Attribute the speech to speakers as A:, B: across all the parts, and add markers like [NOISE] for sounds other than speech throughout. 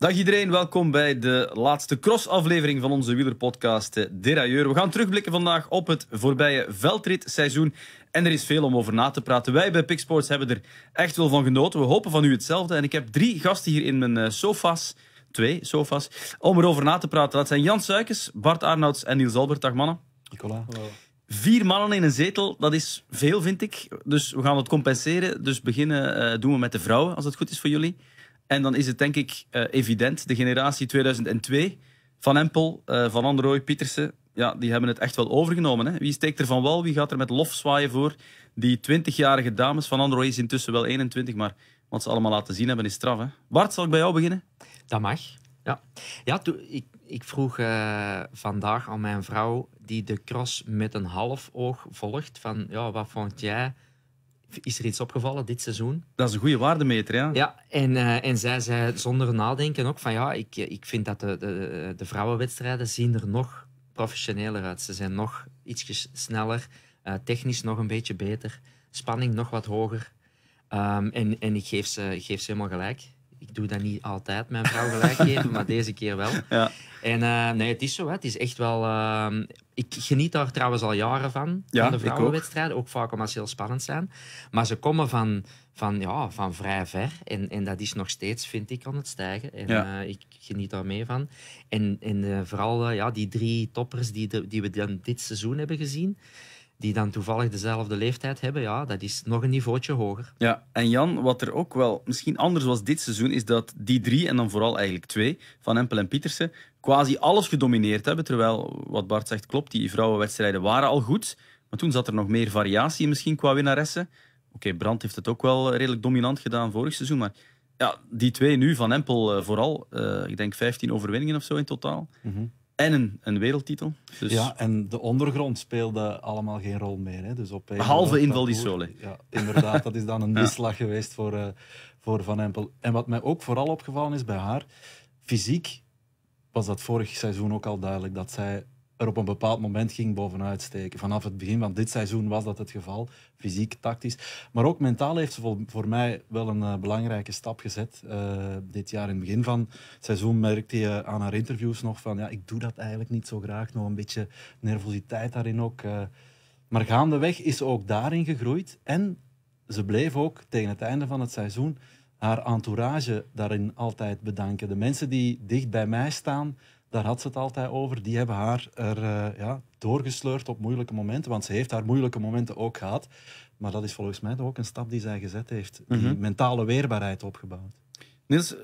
A: Dag iedereen, welkom bij de laatste cross-aflevering van onze wielerpodcast eh, Derailleur. We gaan terugblikken vandaag op het voorbije veldritseizoen. En er is veel om over na te praten. Wij bij Pixports hebben er echt wel van genoten. We hopen van u hetzelfde. En ik heb drie gasten hier in mijn eh, sofa's. Twee sofa's. Om erover na te praten. Dat zijn Jan Suikens, Bart Arnouts en Niels Albert. Dag mannen. Nicola. Vier mannen in een zetel, dat is veel, vind ik. Dus we gaan dat compenseren. Dus beginnen eh, doen we met de vrouwen, als het goed is voor jullie. En dan is het denk ik eh, evident, de generatie 2002 van Empel, eh, van Androoy, Pietersen, ja, die hebben het echt wel overgenomen. Hè? Wie steekt er van wel? wie gaat er met lof zwaaien voor? Die 20-jarige dames van Androoy is intussen wel 21, maar wat ze allemaal laten zien hebben is straf. Hè? Bart, zal ik bij jou beginnen? Dat mag.
B: Ja, ja ik, ik, vroeg eh, vandaag aan mijn vrouw, die de cross met een half oog volgt, van ja, wat vond jij is er iets opgevallen dit seizoen? Dat is een goede waardemeter, ja. Ja, en, eh, en zij zei zonder nadenken ook van ja, ik, eh, ik vind dat de, de, de vrouwenwedstrijden zien er nog professioneler uit. Ze zijn nog ietsjes sneller, eh, technisch nog een beetje beter, spanning nog wat hoger. Ehm, en, en ik geef ze, ik geef ze helemaal gelijk ik doe dat niet altijd, mijn vrouw gelijk geven, [LAUGHS] maar deze keer wel. Ja. En eh, nee, het is zo. Het is echt wel... Ehm, ik geniet daar trouwens al jaren van, van de vrouwenwedstrijden. Ook. vaak omdat ze heel spannend zijn. Maar ze komen van, van, ja, van vrij ver. En, en dat is nog steeds, vind ik, aan het stijgen. En ja. Eh, ik geniet daar mee van. En, en eh, vooral ja, die drie toppers die, die we dan dit seizoen hebben gezien die dan toevallig dezelfde leeftijd hebben, ja, dat is nog een niveautje hoger.
C: Ja,
A: en Jan, wat er ook wel misschien anders was dit seizoen, is dat die drie, en dan vooral eigenlijk twee, van Empel en Pietersen, quasi alles gedomineerd hebben. Terwijl, wat Bart zegt klopt, die vrouwenwedstrijden waren al goed, maar toen zat er nog meer variatie misschien qua winnaressen. Oké, Brand heeft het ook wel redelijk dominant gedaan vorig seizoen, maar ja, die twee nu, Van Empel eh, vooral, eh, ik denk 15 overwinningen of zo in totaal. Mhm en een, een wereldtitel. Dus... Ja,
D: en de ondergrond speelde allemaal geen rol meer. Hè. Dus op Behalve in Val di Sole. Ja, inderdaad. dat is dan een misslag geweest voor, eh, voor Van Empel. En wat mij ook vooral opgevallen is bij haar, fysiek was dat vorig seizoen ook al duidelijk dat zij er op een bepaald moment ging bovenuit steken. Vanaf het begin van dit seizoen was dat het geval, fysiek, tactisch. Maar ook mentaal heeft ze voor, mij wel een eh, belangrijke stap gezet. Eh, dit jaar in het begin van het seizoen merkte je aan haar interviews nog van ja, ik doe dat eigenlijk niet zo graag. Nog een beetje nervositeit daarin ook. Eh. maar gaandeweg is ze ook daarin gegroeid. En ze bleef ook tegen het einde van het seizoen haar entourage daarin altijd bedanken. De mensen die dicht bij mij staan, daar had ze het altijd over. Die hebben haar er eh, ja, doorgesleurd op moeilijke momenten. Want ze heeft haar moeilijke momenten ook gehad. Maar dat is volgens mij ook een stap die zij gezet heeft. Die mhm. mentale weerbaarheid opgebouwd.
A: Niels, eh,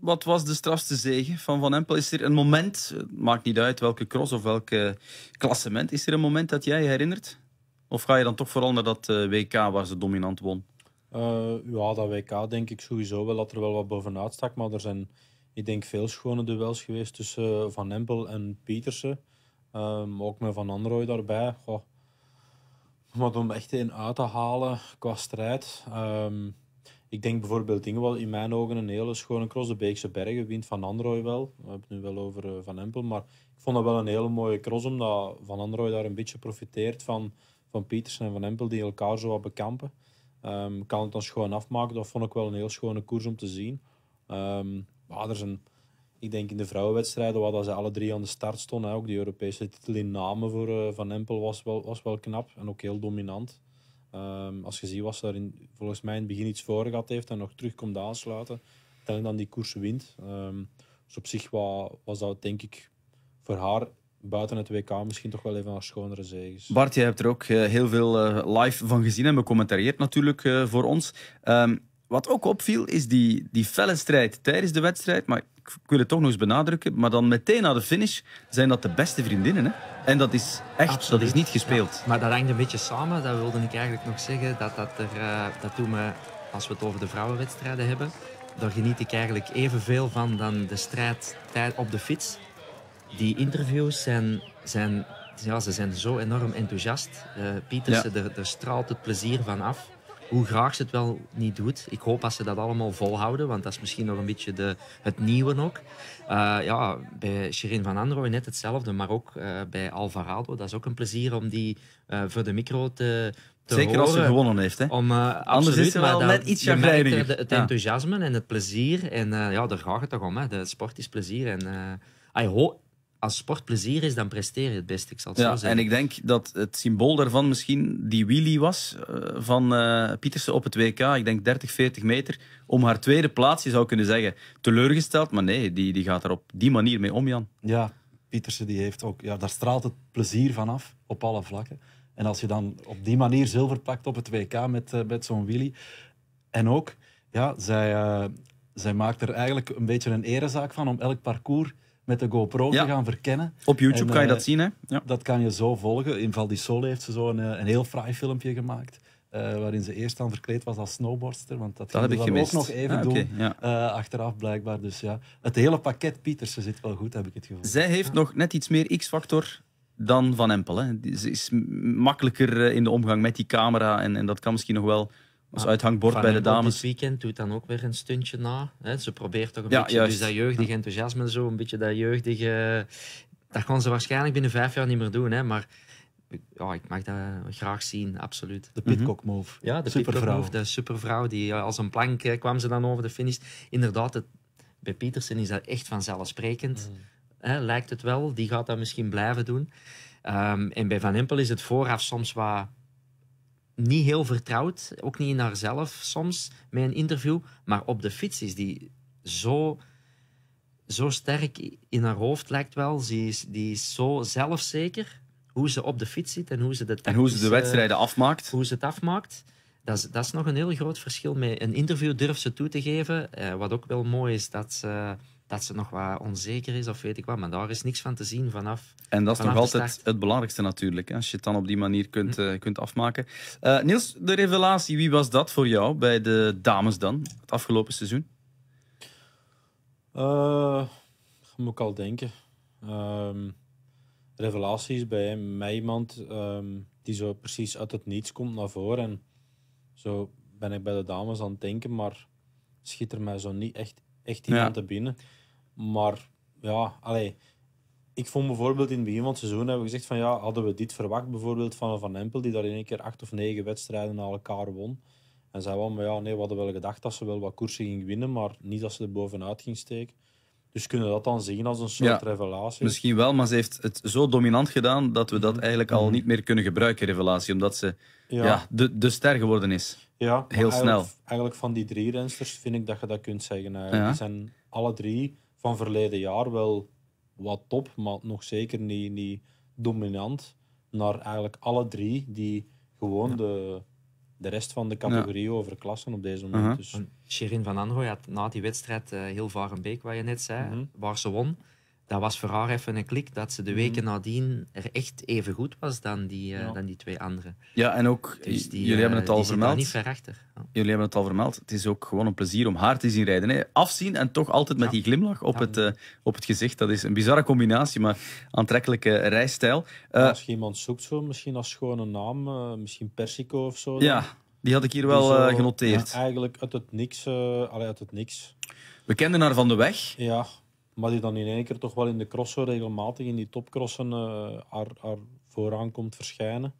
A: wat was de strafste zegen van Van Empel? Is er een moment, het eh, maakt niet uit welke cross of welk klassement, is er een moment dat jij herinnert? Of ga je dan toch vooral naar dat WK waar ze dominant won?
C: ja, dat WK denk ik sowieso wel dat er wel wat bovenuit stak. Maar er zijn ik denk veel schone duels geweest tussen eh, Van Empel en Pietersen. Ehm, ook met Van Androoy daarbij. Goh. Maar om echt in uit te halen qua strijd. Ehm, ik denk bijvoorbeeld dingen wat in mijn ogen een hele schone cross. De Beekse Bergen wint Van Androoy wel. We hebben het nu wel over eh, Van Empel. Maar ik vond dat wel een hele mooie cross. Omdat Van Androoy daar een beetje profiteert van, van Pietersen en Van Empel. Die elkaar zo wat bekampen. Ehm, kan het dan schoon afmaken. Dat vond ik wel een heel schone koers om te zien. Um, er zijn, ik denk in de vrouwenwedstrijden, waar dat ze alle drie aan de start stonden, ook die Europese titel in namen voor eh, Van Empel was wel, was wel knap en ook heel dominant. Ehm, als je ziet was daar in, volgens mij in het begin iets voor gehad heeft en nog terug komt aansluiten, en dan die koers wint. Ehm, dus op zich was, was dat denk ik voor haar buiten het WK misschien toch wel even een schonere zegens.
A: Bart, je hebt er ook eh, heel veel eh, live van gezien en becommentarieerd natuurlijk voor ons. Ehm, wat ook opviel, is die, die felle strijd tijdens de wedstrijd. Maar ik, wil het toch nog eens benadrukken. Maar dan meteen na de finish zijn dat de beste vriendinnen. Hè? En dat is echt, dat is niet gespeeld.
B: maar dat hangt een beetje samen. Dat wilde ik eigenlijk nog zeggen. Dat, dat, er, eh, dat doen we, als we het over de vrouwenwedstrijden hebben. Daar geniet ik eigenlijk evenveel van dan de strijd tijd op de fiets. Die interviews zijn, zijn, ja, ze zijn zo enorm enthousiast. Uh, Pietersen, er straalt het plezier van af hoe graag ze het wel niet doet. Ik hoop dat ze dat allemaal volhouden, want dat is misschien nog een beetje de, het nieuwe nog. Eh, ja, bij Shireen van Androoy net hetzelfde, maar ook eh, bij Alvarado. Dat is ook een plezier om die eh, voor de micro te, te Zeker als ze gewonnen heeft. Hè? Om, Anders is het wel net iets Het, het enthousiasme en het plezier. En ja, daar gaat het toch om. Hè? De sport is plezier. En, I als sport plezier is, dan presteer je het best. Ik zal het ja, zo zeggen. En ik denk dat
A: het symbool daarvan misschien die wheelie was eh, van uh, eh, Pietersen op het WK. Ik denk 30, 40 meter. Om haar tweede plaats, je zou kunnen zeggen, teleurgesteld. Maar nee, die, die gaat er op die manier mee om,
D: Jan. Ja, Pietersen die heeft ook, ja, daar straalt het plezier van af op alle vlakken. En als je dan op die manier zilver pakt op het WK met, eh, met zo'n wheelie. En ook, ja, zij, zij maakt er eigenlijk een beetje een erezaak van om elk parcours met de GoPro te gaan verkennen. Op YouTube kan je dat eh, zien, hè? Ja. Dat kan je zo volgen. In Val heeft ze zo eh, een, heel fraai filmpje gemaakt. Eh, waarin ze eerst dan verkleed was als snowboardster. Want dat, dat ging ik ook nog even ah, doen. achteraf blijkbaar. Dus ja, het hele pakket Pietersen zit wel goed, heb ik het gevoel. Zij heeft
A: nog net iets meer X-factor dan Van Empel. Hè. Ze is makkelijker in de omgang met die camera. En, en dat kan misschien nog wel als uithangbord bij de dames. Dit
B: weekend doet dan ook weer een stuntje na. Ze probeert toch een beetje dus dat jeugdige enthousiasme en zo, een beetje dat jeugdige. Dat gaan ze waarschijnlijk binnen vijf jaar niet meer doen, hè? maar ja, ik mag dat graag zien, absoluut. De
D: Pitcock mhm. move. Ja, de supervrouw. move,
B: de supervrouw die als een plank eh, kwam ze dan over de finish. Inderdaad, bij Pietersen is dat echt vanzelfsprekend. Mhm. Hè, lijkt het wel, die gaat dat misschien blijven doen. Ehm, en bij Van Empel is het vooraf soms wat niet heel vertrouwd, ook niet in haarzelf soms, met een interview. Maar op de fiets is die zo, zo sterk in haar hoofd, lijkt wel. Ze is, die is zo zelfzeker hoe ze op de fiets zit en hoe ze de, en hoe ze de wedstrijden eh, afmaakt. Hoe ze het afmaakt. Dat is, dat is nog een heel groot verschil. Met een interview durft ze toe te geven. Eh, wat ook wel mooi is, dat ze dat ze nog wat onzeker is of weet ik wat. Maar daar is niks van te zien vanaf.
A: En dat is nog altijd het belangrijkste natuurlijk. als je het dan op die manier kunt, hm. eh, kunt afmaken. Eh, Niels, de revelatie, wie was dat voor jou bij de dames dan? Het afgelopen seizoen?
C: Uh, moet ik al denken. Um, ehm, revelaties bij mij iemand ehm, die zo precies uit het niets komt naar voren. En zo ben ik bij de dames aan het denken, maar schiet er mij zo niet echt, echt iemand te binnen. Maar ja, allee, ik vond bijvoorbeeld in het begin van het seizoen hebben we gezegd van ja, hadden we dit verwacht bijvoorbeeld van Van Empel, die daar in één keer acht of negen wedstrijden na elkaar won. En zei wel, maar ja, nee, we hadden wel gedacht dat ze wel wat koersen ging winnen, maar niet dat ze er bovenuit ging steken. Dus kunnen we dat dan zien als een soort revelatie? Misschien
A: wel, maar ze heeft het zo dominant gedaan dat we dat mhm. eigenlijk al mhm. niet meer kunnen gebruiken, revelatie. Omdat ze ja. de, de ster geworden is. Ja, heel snel. Eigenlijk,
C: eigenlijk, van die drie rensters vind ik dat je dat kunt zeggen. Eh. Die zijn alle drie van verleden jaar wel wat top, maar nog zeker niet, niet dominant. Naar eigenlijk alle drie die gewoon de, de rest van de categorie overklassen op deze moment. Uh
B: dus. van Anrooy had na die wedstrijd eh, heel vaar een beek, wat je net zei, mhm. waar ze won dat was voor haar even een klik dat ze de mhm. weken nadien er echt even goed was dan die, eh, dan die twee anderen.
A: Ja, en ook, dus jullie hebben eh, het al vermeld. Niet ver Jullie hebben het al vermeld. Het is ook gewoon een plezier om haar te zien rijden. Hè. Afzien en toch altijd met die glimlach op, het, eh, op het gezicht. Dat is een bizarre combinatie, maar aantrekkelijke rijstijl. Uh, als iemand zoekt, zo, misschien
C: als schone naam, misschien Persico of zo. Ja,
A: die had ik hier wel genoteerd.
C: eigenlijk uit het niks. Allee, uit het niks.
A: We kenden haar van de weg.
C: Ja, maar die dan in één keer toch wel in de crossen regelmatig, in die topcrossen, uh, vooraan komt verschijnen.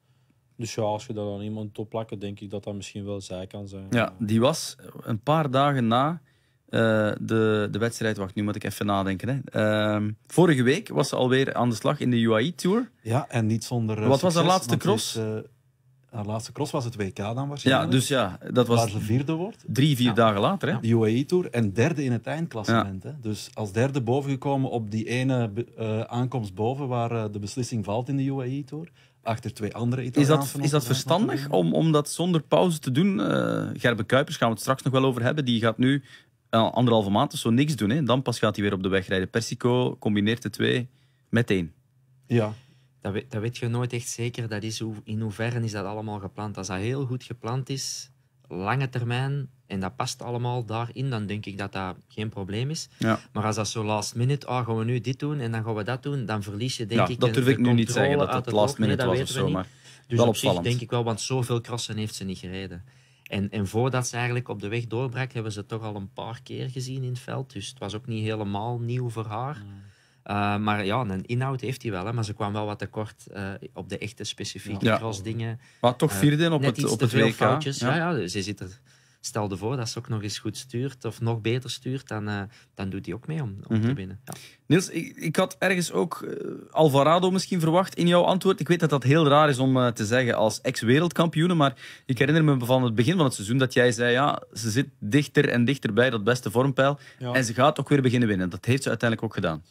C: Dus ja, als je dat aan iemand toplakken, denk ik dat dat misschien wel zij kan zijn. Ja,
A: die was een paar dagen na eh, de, de wedstrijd. Wacht, nu moet ik even nadenken. Hè. Ehm, vorige week was ze alweer aan de slag in de UAE Tour.
D: Ja, en niet zonder. Eh, Wat was haar laatste cross? Haar laatste cross was het WK dan waarschijnlijk. Ja, dus ja, dat was. Waar ze vierde wordt. Drie, vier dagen later, hè? De UAE Tour en derde in het eindklassement. Hè? Dus als derde bovengekomen op die ene eh, aankomst boven waar eh, de beslissing valt in de UAE Tour. Achter twee andere Italiaanse. Is dat, is dat
A: verstandig om, om dat zonder pauze te doen? Uh, eh, Gerben Kuipers gaan we het straks nog wel over hebben. Die gaat nu anderhalve maand of zo niks doen. Hè? Dan pas gaat hij weer op de weg rijden. Persico combineert de twee meteen.
B: Ja, dat weet, weet je nooit echt zeker. Dat is hoe, in hoeverre is dat allemaal gepland? Als dat heel goed gepland is, lange termijn, en dat past allemaal daarin, dan denk ik dat dat geen probleem is. Ja. Maar als dat zo last minute, oh, gaan we nu dit doen en dan gaan we dat doen, dan verlies je denk ja, ik... Dat durf ik nu niet zeggen, dat het last minute was of zo, maar dus wel op zich denk ik wel, want zoveel crossen heeft ze niet gereden. En, en voordat ze eigenlijk op de weg doorbrak, hebben ze het toch al een paar keer gezien in het veld. Dus het was ook niet helemaal nieuw voor haar. Eh, maar ja, een inhoud heeft hij wel, hè, maar ze kwam wel wat tekort uh, op de echte specifieke ja. cross-dingen. Maar toch eh, vierde op het, op het WK. Foutjes. Ja. Ja, ze dus zit er, stel ervoor dat ze ook nog eens goed stuurt of nog beter stuurt, dan, dan doet hij ook mee om, te mhm. winnen. Niels, ik, ik, had ergens ook Alvarado misschien verwacht in jouw antwoord. Ik weet dat dat heel raar is
A: om te zeggen als ex-wereldkampioene, maar ik herinner me van het begin van het seizoen dat jij zei, ja, ze zit dichter en dichter bij dat beste vormpeil en ze gaat ook weer beginnen winnen. Dat heeft ze uiteindelijk ook gedaan.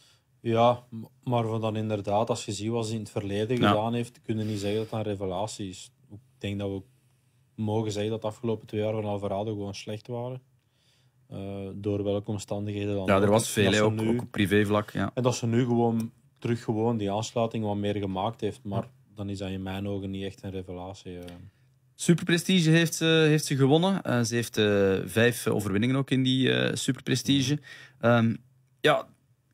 C: Ja, maar van dan inderdaad, als je ziet wat ze in het verleden gedaan heeft, kunnen niet zeggen dat dat een revelatie is. Ik denk dat we mogen zeggen dat de afgelopen twee jaar van Alvarado gewoon slecht waren. Eh, door welke omstandigheden dan. Ja, er was veel, ook, nu, ook, op privévlak. Ja. En dat ze nu gewoon terug gewoon die aansluiting wat meer gemaakt heeft. Maar dan is dat in mijn ogen niet echt een revelatie. Eh.
A: Superprestige heeft ze, heeft ze gewonnen. Uh, ze heeft vijf overwinningen ook in die Superprestige. Um, ja, ehm,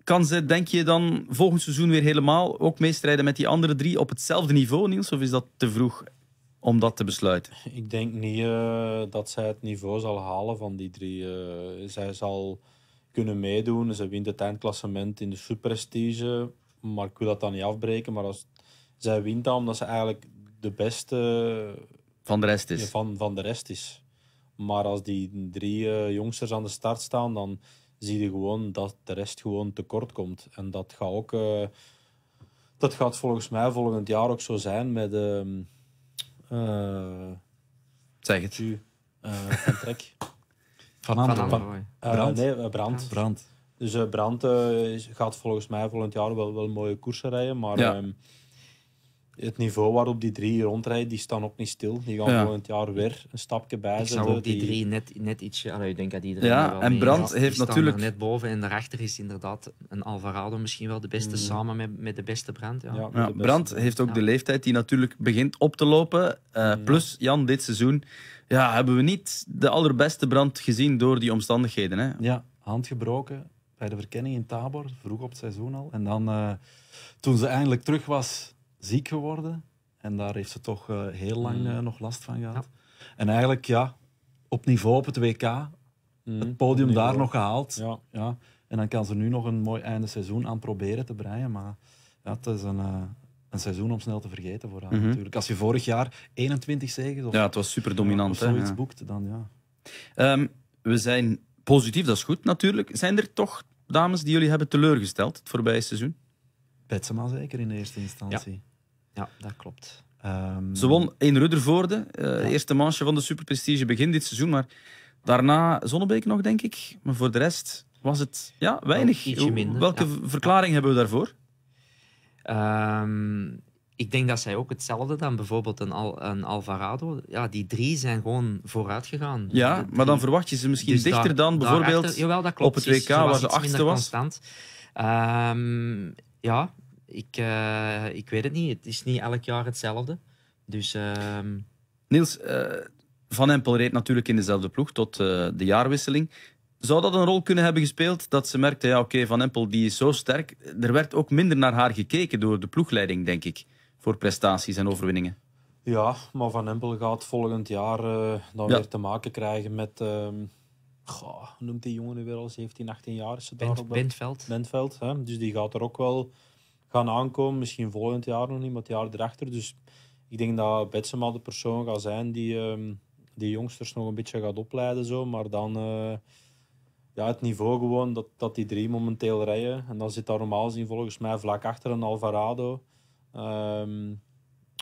A: kan ze, denk je, dan volgend seizoen weer helemaal ook meestrijden met die andere drie op hetzelfde niveau, Niels? Of is dat te vroeg om dat te besluiten?
C: Ik denk niet eh, dat zij het niveau zal halen van die drie. Uh, zij zal kunnen meedoen. Ze wint het eindklassement in de superprestige. Maar ik wil dat dan niet afbreken. Maar als, zij wint dan omdat ze eigenlijk de beste eh, van de rest is. van, van de rest is. Maar als die drie jongsters aan de start staan, dan zie je gewoon dat de rest gewoon tekort komt. En dat gaat ook... Eh, dat gaat volgens mij volgend jaar ook zo zijn met... Uh, zeg het. U, eh, van Trek. [LAUGHS] van Andel. brand. Nee, brand. brand. Dus Brand gaat volgens mij volgend jaar wel, wel mooie koersen rijden, maar... Ehm, het niveau waarop die
B: drie rondrijden, die staan ook niet stil. Die gaan ja. volgend jaar weer een stapje bijzetten. Ik zou ook die drie net, net ietsje... Allee, ik denk dat die Ja, en Brandt heeft, natuurlijk... net boven en daarachter is inderdaad een Alvarado misschien wel de beste mm. samen met, met de beste Brandt. Ja. ja, Brandt
A: heeft ook de leeftijd die natuurlijk begint op te lopen. Eh, mm. plus, Jan, dit seizoen ja, hebben we niet de allerbeste Brandt gezien door die omstandigheden. Hè?
D: Ja, handgebroken bij de verkenning in Tabor, vroeg op het seizoen al. En dan, eh, toen ze eindelijk terug was ziek geworden. En daar heeft ze toch eh, heel lang mm. eh, nog last van gehad. En eigenlijk, ja, op niveau op het WK, het
C: mm. podium daar nog gehaald.
D: Ja. En dan kan ze nu nog een mooi einde seizoen aan proberen te breien. Maar ja, het is een, eh, een seizoen om snel te vergeten voor haar mhm. natuurlijk. Als je vorig jaar 21 zegen of, ja, het was super dominant, zoiets boekt, dan ja.
A: Ehm, we zijn positief, dat is goed natuurlijk. Zijn er toch dames die jullie hebben teleurgesteld het voorbije seizoen? maar zeker in eerste instantie ja, dat klopt. Ehm, ze won in Ruddervoorde, uh, eerste manche van de Superprestige begin dit seizoen. Maar daarna Zonnebeek nog, denk ik. Maar voor de rest was het ja, weinig. Ietsje minder, Welke
B: verklaring hebben we daarvoor? Ehm, ik denk dat zij ook hetzelfde dan bijvoorbeeld een, Al een Alvarado. Ja, die drie zijn gewoon vooruit gegaan. Ja, maar dan verwacht je ze misschien dus dichter dan bijvoorbeeld op het WK, waar ze achtste was. Ehm, ja, ik, eh, ik weet het niet. Het is niet elk jaar hetzelfde. Dus, ehm,
A: Niels, eh, Van Empel reed natuurlijk in dezelfde ploeg tot eh, de jaarwisseling. Zou dat een rol kunnen hebben gespeeld? Dat ze merkte, ja oké, Van Empel die is zo sterk. Er werd ook minder naar haar gekeken door de ploegleiding, denk ik. Voor prestaties en overwinningen.
C: Ja, maar Van Empel gaat volgend jaar dan weer te maken krijgen met... Ehm, goh, noemt die jongen nu weer al 17, 18 jaar? Bent, Bentveld. Bentveld, hè? dus die gaat er ook wel gaan aankomen. Misschien volgend jaar nog niet, maar het jaar erachter. Dus ik denk dat Betsema de persoon gaat zijn die ehm, die jongsters nog een beetje gaat opleiden. Zo. Maar dan eh, ja, het niveau gewoon dat, dat die drie momenteel rijden. En dan zit daar normaal gezien volgens mij vlak achter een Alvarado. Ehm,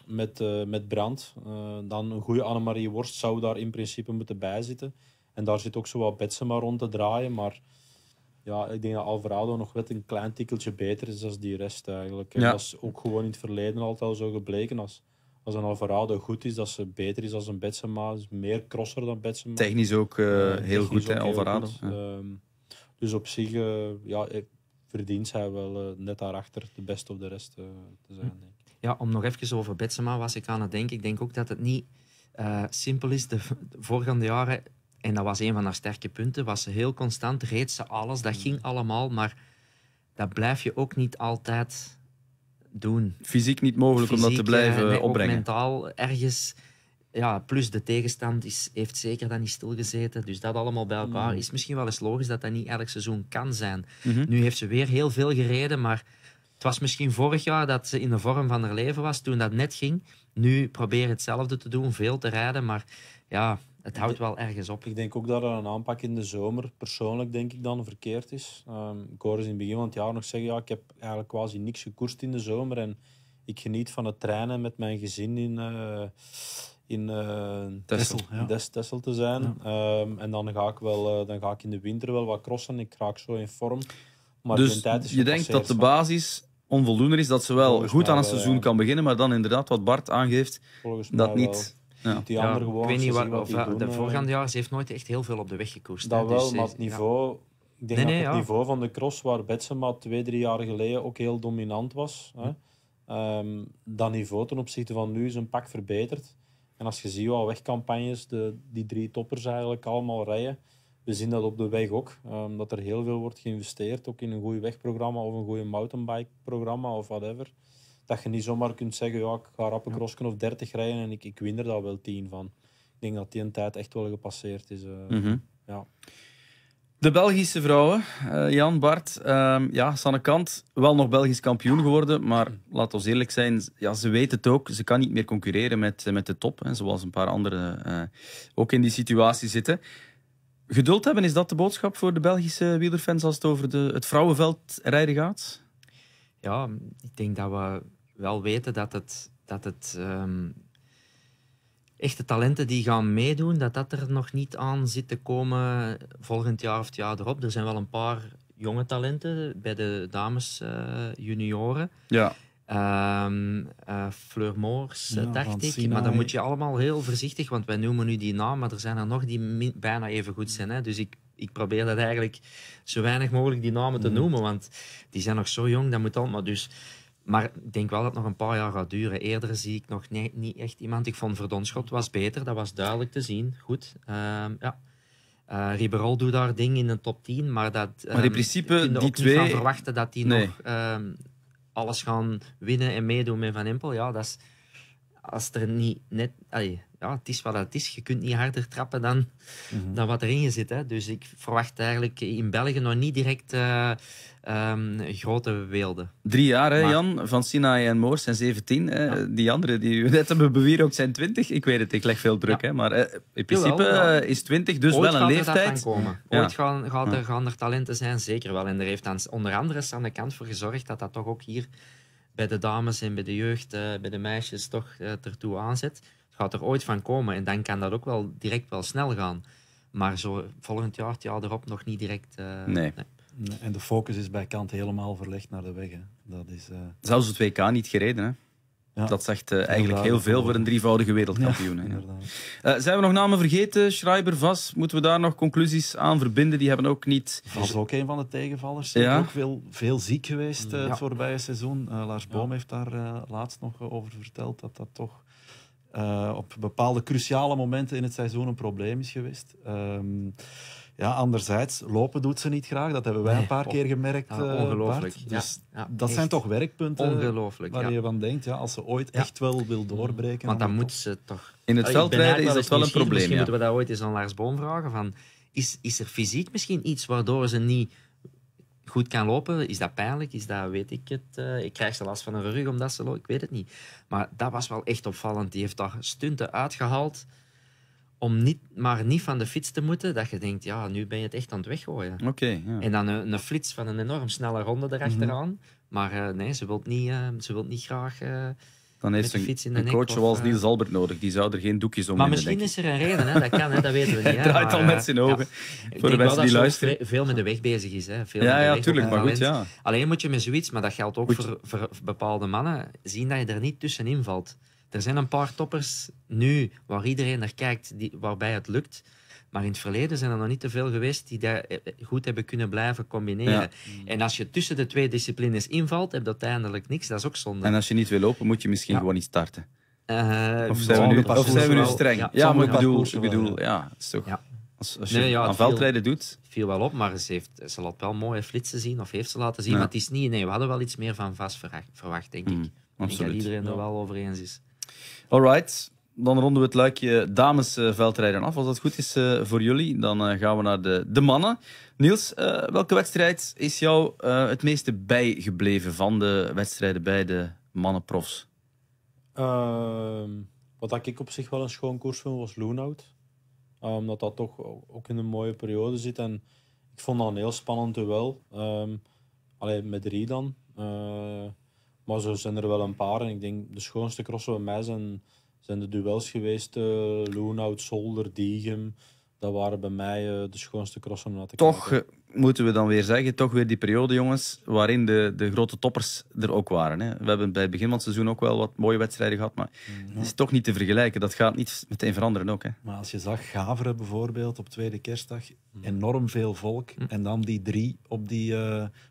C: met, eh, met Brand. Eh, dan een goede Annemarie Worst zou daar in principe moeten bijzitten. En daar zit ook zo wat Betsema rond te draaien. Maar ja, ik denk dat Alvarado nog wel een klein tikkeltje beter is dan die rest eigenlijk. Ja. Dat is ook gewoon in het verleden altijd al zo gebleken. Als, als een Alvarado goed is, dat ze beter is dan een Betsema. Is meer crosser dan Betsema. Technisch ook eh, eh, heel goed, hè, Alvarado. Ehm, dus op zich eh, ja, verdient hij wel net daarachter de beste op de rest te
B: zijn. Denk Ja, om nog even over Betsema was ik aan het denken. Ik denk ook dat het niet simpel is. De, de voorgaande jaren en dat was een van haar sterke punten. Was ze heel constant, reed ze alles. Dat mm. ging allemaal, maar dat blijf je ook niet altijd
A: doen. Fysiek niet mogelijk om dat te blijven eh, opbrengen.
B: mentaal ergens. Ja, plus de tegenstand is, heeft zeker dan niet stilgezeten. Dus dat allemaal bij elkaar mm. is misschien wel eens logisch dat dat niet elk seizoen kan zijn. Mhm. Nu heeft ze weer heel veel gereden, maar het was misschien vorig jaar dat ze in de vorm van haar leven was toen dat net ging. Nu probeer hetzelfde te doen, veel te rijden, maar ja, het houdt wel ergens op. Ik denk ook dat er
C: een aanpak in de zomer, persoonlijk denk ik dan, verkeerd is. Ehm, ik hoor hoorde in het begin van het jaar nog zeggen, ja, ik heb eigenlijk quasi niks gekoerst in de zomer. En ik geniet van het trainen met mijn gezin in, eh, in uh, Tessel, ja. te zijn. Ehm, en dan ga, ik wel, eh, dan ga ik in de winter wel wat crossen. Ik raak zo in vorm. Maar dus tijd is je denkt dat de
A: basis onvoldoende is, dat ze wel goed aan het seizoen kan beginnen, maar dan inderdaad wat Bart aangeeft,
C: dat niet ja. Die andere Ik weet niet of, de eh, voorgaande
B: jaren, ze heeft nooit echt heel veel op de weg gekoest. Dat dus wel, maar het niveau.
C: Ik denk dat het niveau van de cross, waar Betsema twee, drie jaar geleden ook heel dominant was, hè, ehm, dat niveau ten opzichte van nu is een pak verbeterd. En als je ziet wat wegcampagnes de, die drie toppers eigenlijk allemaal rijden, we zien dat op de weg ook. Ehm, dat er heel veel wordt geïnvesteerd, ook in een goed wegprogramma of een goed mountainbike-programma of whatever dat je niet zomaar kunt zeggen, ja, ik ga rappen of 30 rijden en ik, ik win er daar wel 10 van. Ik denk dat die een tijd echt wel gepasseerd is. Eh. Mhm. ja. De
A: Belgische vrouwen, eh, Jan, Bart, ehm, ja, Sanne Kant, wel nog Belgisch kampioen geworden, maar laat ons eerlijk zijn, ja, ze weet het ook, ze kan niet meer concurreren met, eh, met de top, hè, zoals een paar anderen ook in die situatie zitten. Geduld hebben, is dat de boodschap voor de Belgische wielerfans als het over de, het vrouwenveld rijden gaat?
B: Ja, ik denk dat we wel weten dat het, dat het ehm, echte talenten die gaan meedoen, dat dat er nog niet aan zit te komen volgend jaar of het jaar erop. Er zijn wel een paar jonge talenten bij de dames eh, junioren. Ja. Ehm, eh, Fleur Moors, eh, dacht ik. Maar dan moet je allemaal heel voorzichtig, want wij noemen nu die naam, maar er zijn er nog die bijna even goed zijn. Hè? Dus ik, ik probeer dat eigenlijk zo weinig mogelijk die namen te mm. noemen, want die zijn nog zo jong, dat moet allemaal. Dus maar ik denk wel dat het nog een paar jaar gaat duren. Eerder zie ik nog niet echt iemand. Ik vond Verdonschot was beter, dat was duidelijk te zien. Goed, ehm, ja. Uh, eh, Riberol doet daar ding in de top 10, maar dat... maar in ehm, principe, die twee... Niet van verwachten dat die nog ehm, alles gaan winnen en meedoen met Van Empel. Ja, dat is... Als er niet net ja, het is wat het is. Je kunt niet harder trappen dan, mhm. dan wat erin je zit. Hè. Dus ik verwacht eigenlijk in België nog niet direct eh, ehm, grote weelden.
A: Drie jaar, hè, Jan, van Sinai en Moors zijn 17. Hè. Die anderen die we net hebben bewieren ook zijn 20. Ik weet het, ik leg veel druk. Hè, maar eh, in principe eh, is 20 dus wel een leeftijd.
B: komen. Ooit gaan, er, gaan er talenten zijn, zeker wel. En er heeft dan, onder andere aan de kant voor gezorgd dat dat toch ook hier bij de dames en bij de jeugd, bij de meisjes toch ertoe aanzet gaat er ooit van komen. En dan kan dat ook wel direct wel snel gaan. Maar zo volgend jaar, het jaar erop, nog niet direct. Eh, nee.
D: nee. En de focus is bij Kant helemaal verlegd naar de weg. Dat is, uh...
A: Zelfs het WK niet gereden. Hè? Ja, dat zegt eh, eigenlijk heel veel voor een drievoudige wereldkampioen. Ja, zijn we nog namen vergeten? Schreiber, Vas, moeten we daar nog conclusies aan verbinden? Die hebben ook niet... Vas ook een van de tegenvallers. Ja. Ook veel, veel ziek geweest het
D: voorbije seizoen. Lars Boom heeft daar laatst nog over verteld dat dat toch eh, op bepaalde cruciale momenten in het seizoen een probleem is geweest. Ehm, ja, anderzijds, lopen doet ze niet graag. Dat hebben wij een paar keer gemerkt. Ja, eh, ongelooflijk. Dus dat zijn toch werkpunten waar je van denkt, ja, als ze ooit echt wel wil doorbreken. Want dan, moet ze toch. In het ah, veldrijden is dat wel een probleem. Misschien moeten
B: we dat ooit eens aan Lars Boom vragen. Van, is, is er fysiek misschien iets waardoor ze niet goed kan lopen. Is dat pijnlijk? Is dat, weet ik het, eh, ik krijg ze last van een rug omdat ze loopt? Ik weet het niet. Maar dat was wel echt opvallend. Die heeft daar stunten uitgehaald om niet, maar niet van de fiets te moeten, dat je denkt, ja, nu ben je het echt aan het weggooien. Oké. ja. En dan een, flits van een enorm snelle ronde erachteraan. Mm Maar eh, nee, ze wil niet, eh, ze wilt niet graag dan heeft een, coach zoals eh, Niels Albert nodig. Die zou er geen doekjes om Maar misschien is er een reden, hè? dat kan, hè? dat weten we [LAUGHS] niet. Hij draait al met eh, zijn ogen. Voor de mensen die luisteren. veel met de weg bezig is. Hè? Veel ja, ja, tuurlijk, maar goed, ja. Alleen moet je met zoiets, maar dat geldt ook voor, bepaalde mannen, zien dat je er niet tussenin valt. Er zijn een paar toppers nu waar iedereen naar kijkt, die, waarbij het lukt. Maar in het verleden zijn er nog niet te veel geweest die dat eh, eh, goed hebben kunnen blijven combineren. En als je tussen de twee disciplines invalt, heb je uiteindelijk niks. Dat is ook zonde. En als
A: je niet wil lopen, moet je misschien gewoon niet starten.
B: Eh, of zijn we nu, streng? Ja, ja maar ik bedoel, ik bedoel,
A: ja, is toch... Als, je een aan veldrijden
B: doet. viel wel op, maar ze, heeft, ze laat wel mooie flitsen zien, of heeft ze laten zien. Maar het is niet, nee, we hadden wel iets meer van vast verwacht, denk mm, ik. Mm, Ik denk dat iedereen er wel over eens
A: is. All right dan ronden we het luikje damesveldrijden eh, af. Als dat goed is eh, voor jullie, dan eh, gaan we naar de, de mannen. Niels, welke wedstrijd is jou het meeste bijgebleven van de wedstrijden bij de mannenprofs?
C: Uh, wat ik op zich wel een schoon koers vond, was Loonhout. Omdat dat toch ook in een mooie periode zit. En ik vond dat een heel spannend duel. Ehm, alleen met drie dan. maar zo zijn er wel een paar. En ik denk de schoonste crossen bij mij zijn zijn de duels geweest. Uh, eh, Loenhout, Zolder, Diegem. Dat waren bij mij eh, de schoonste crossen om naar te toch,
A: Toch eh, moeten we dan weer zeggen, toch weer die periode, jongens, waarin de, de grote toppers er ook waren. Hè. We hebben bij het begin van het seizoen ook wel wat mooie wedstrijden gehad, maar dat mhm. is toch niet te vergelijken. Dat gaat niet meteen veranderen ook. Hè. Maar als je zag,
D: Gaveren bijvoorbeeld op tweede kerstdag, mhm. enorm veel volk. Mhm. En dan die drie op die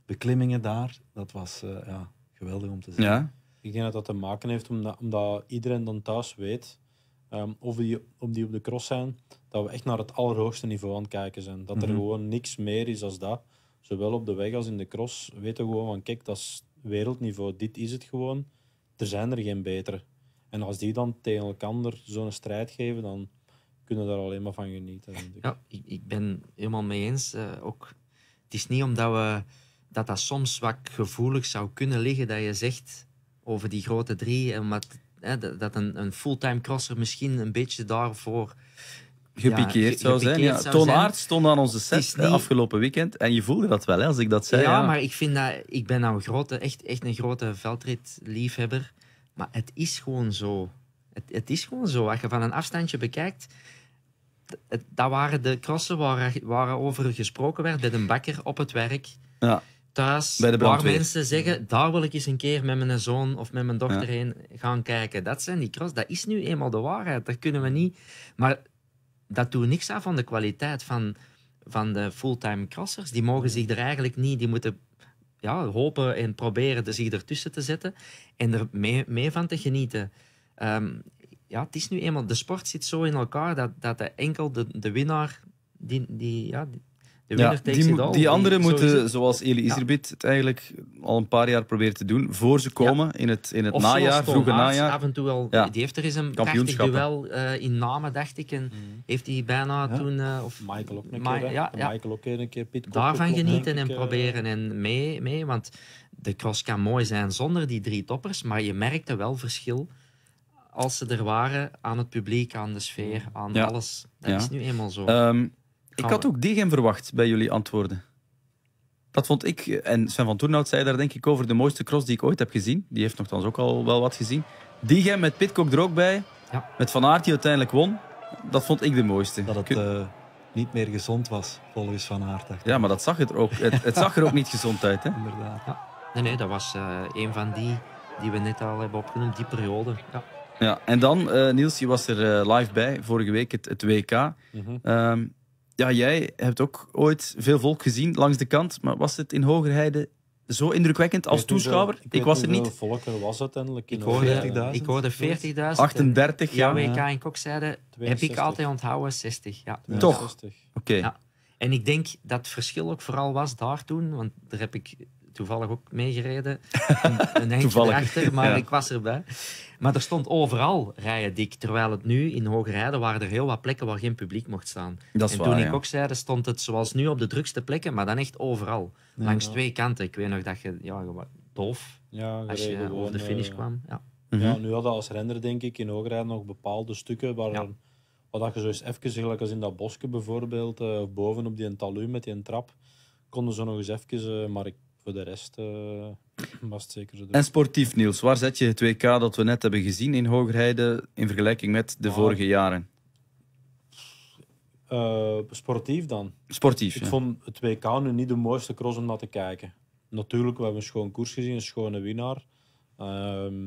D: beklimmingen daar, dat was
C: ja, geweldig om te zien. Ja. Ik denk dat dat te maken heeft omdat, omdat iedereen dan thuis weet, ehm, of die, op die op de cross zijn, dat we echt naar het allerhoogste niveau aan het kijken zijn. Dat er mhm. gewoon niks meer is als dat. Zowel op de weg als in de cross weten we gewoon van kijk, dat is wereldniveau, dit is het gewoon. Er zijn er geen betere. En als die dan tegen elkaar zo'n strijd geven, dan kunnen we daar alleen maar van genieten.
B: Ja, ik, ik ben helemaal mee eens. Eh, ook, het is niet omdat we, dat, dat soms wat gevoelig zou kunnen liggen dat je zegt over die grote drie. En hè, dat een, een fulltime crosser misschien een beetje daarvoor gepikeerd ja, zou zijn. Ja, zou Toon stond
A: aan onze set afgelopen weekend en je voelde dat wel hè, als ik dat zei. Ja, maar
B: ik vind dat ik ben nou grote, echt, echt een grote liefhebber, Maar het is gewoon zo. Het, het is gewoon zo. Als je van een afstandje bekijkt, dat waren de crossen waar, waarover gesproken werd bij een bakker op het werk. Ja thuis waar mensen zeggen, daar wil ik eens een keer met mijn zoon of met mijn dochter heen gaan kijken. Dat zijn die cross. Dat is nu eenmaal de waarheid. Daar kunnen we niet... Maar dat doet niks aan van de kwaliteit van, van de fulltime crossers. Die mogen zich er eigenlijk niet... Die moeten ja, hopen en proberen de zich ertussen te zetten en er mee, mee van te genieten. Ehm, ja, het is nu eenmaal... De sport zit zo in elkaar dat, dat de enkel de, de winnaar... Die, die, ja, ja, die, andere anderen moeten, zoals Elie
A: Iserbit het eigenlijk al een paar jaar probeert te doen, voor ze komen in het, in het najaar, vroege najaar. Af en
B: toe Die heeft er eens een prachtig duel eh, in Namen, dacht ik. En mhm. heeft hij bijna toen... Eh, of Michael ook een keer. Michael een keer. Daarvan genieten en eh. proberen en mee, mee. Want de cross kan mooi zijn zonder die drie toppers, maar je merkte wel verschil als ze er waren aan het publiek, aan de sfeer, mhm. aan alles. Dat is nu eenmaal zo. Ehm, ik had ook
A: die geen verwacht bij jullie antwoorden. Dat vond ik, en Sven van Toernout zei daar denk ik over de mooiste cross die ik ooit heb gezien. Die heeft nogthans ook al wel wat gezien. Diegen met Pitcock er ook bij. Ja. Met Van Aert die uiteindelijk won. Dat vond ik de mooiste. Dat het eh, niet meer gezond was,
B: volgens Van Aert.
A: Ja, maar dat zag het, ook, het, zag er ook niet gezond uit. Hè? [LAUGHS] Inderdaad. Ja.
B: Nee, nee, dat was eh, een van die die we net al hebben opgenomen. die periode. Ja.
A: Ja, en dan, eh, Niels, je was er live bij vorige week, het, WK. Mhm. Ehm, ja, jij hebt ook ooit veel volk gezien langs de kant, maar was het in Hogerheide zo indrukwekkend als
C: toeschouwer? ik, was er niet. volk er was uiteindelijk? Ik hoorde, ik hoorde 40.000. 38, ja. WK en
B: Kok zeiden, heb ik altijd onthouden, 60. Ja. Toch? Oké. Ja. En ik denk dat het verschil ook vooral was daar toen, want daar heb ik toevallig ook meegereden. [LAUGHS] Een, een achter, maar ik was erbij. Maar er stond overal rijen dik. Terwijl het nu in Hoge Rijden waren er heel wat plekken waar geen publiek mocht staan. en toen ik ook zei, stond het zoals nu op de drukste plekken, maar dan echt overal. langs twee kanten. Ik weet nog dat je ja, doof als je gewoon, over de finish eh, kwam. Ja. Mhm. Ja, nu hadden als renner denk ik in Hoge Rijden nog
C: bepaalde stukken waar... Wat je zo eens even, gelijk als in dat bosje bijvoorbeeld, eh, of boven op die talu met die trap, konden ze nog eens even, uh, maar ik voor de rest eh, was zeker zo. En
A: sportief, Niels, waar zet je het WK dat we net hebben gezien in Hogerheide in vergelijking met de ah. vorige jaren?
C: Eh, sportief dan. Sportief. Ik ja. vond het WK nu niet de mooiste cross om naar te kijken. Natuurlijk, we hebben een schoon koers gezien, een schone winnaar. Ehm,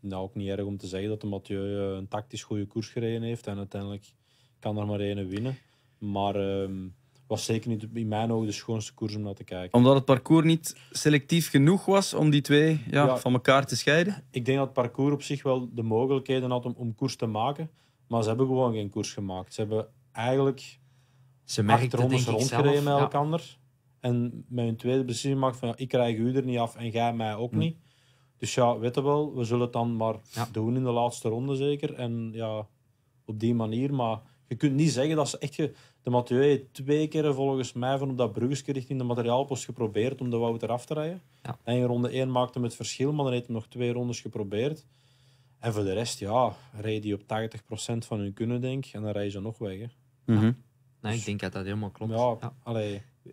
C: nou, ook niet erg om te zeggen dat de Mathieu eh, een tactisch goede koers gereden heeft en uiteindelijk kan er maar één winnen. Maar ehm, was zeker niet in mijn ogen de schoonste koers om naar te kijken. Omdat
A: het parcours niet selectief genoeg
C: was om die twee ja, van elkaar te scheiden? Ik denk dat het parcours op zich wel de mogelijkheden had om, om koers te maken. Maar ze hebben gewoon geen koers gemaakt. Ze hebben eigenlijk ze acht rondes rondgereden met ja. En met hun tweede beslissing maakt van ja, ik krijg u er niet af en jij mij ook hm. niet. Dus ja, weten wel, we zullen het dan maar doen in de laatste ronde zeker. En ja, op die manier. Maar je kunt niet zeggen dat ze echt. Ge... De Mathieu heeft twee keer volgens mij van op dat bruggetje richting de materiaalpost geprobeerd om de Wouter af te rijden. Ja. En in ronde 1 maakte hem het verschil, maar dan heeft hij nog twee rondes geprobeerd. En voor de rest, ja, rijden die op 80% van hun kunnen, denk ik. En dan rijden ze nog weg. Hè.
B: Mhm. nee, dus- ik denk dat dat helemaal klopt. Ja,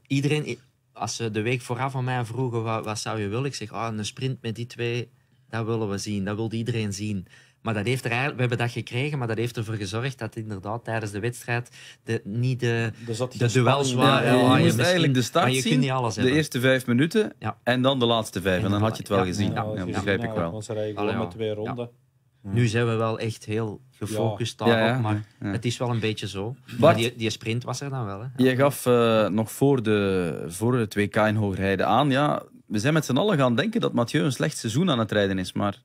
B: Iedereen, als ze de week vooraf aan mij vroegen wat, zou je willen, ik zeg ah, oh, een sprint met die twee, dat willen we zien. Dat wil iedereen zien. Maar dat heeft er we hebben dat gekregen, maar dat heeft ervoor gezorgd dat inderdaad tijdens de wedstrijd de, niet de, de duels waren. je, ah, eigenlijk de start je zien, de
A: eerste vijf minuten ja. en dan de laatste vijf. En, dan had je het wel
B: gezien. Ja, begrijp ik wel. Allemaal twee ronden. Nu zijn we wel echt heel gefocust daarop, maar het is wel een beetje zo. Maar die, die sprint was er dan wel. Hè. Je
A: gaf eh, nog voor, de, voor het WK in Hoogrijden aan. Ja, we zijn met z'n allen gaan
B: denken dat Mathieu een slecht seizoen aan het rijden is, maar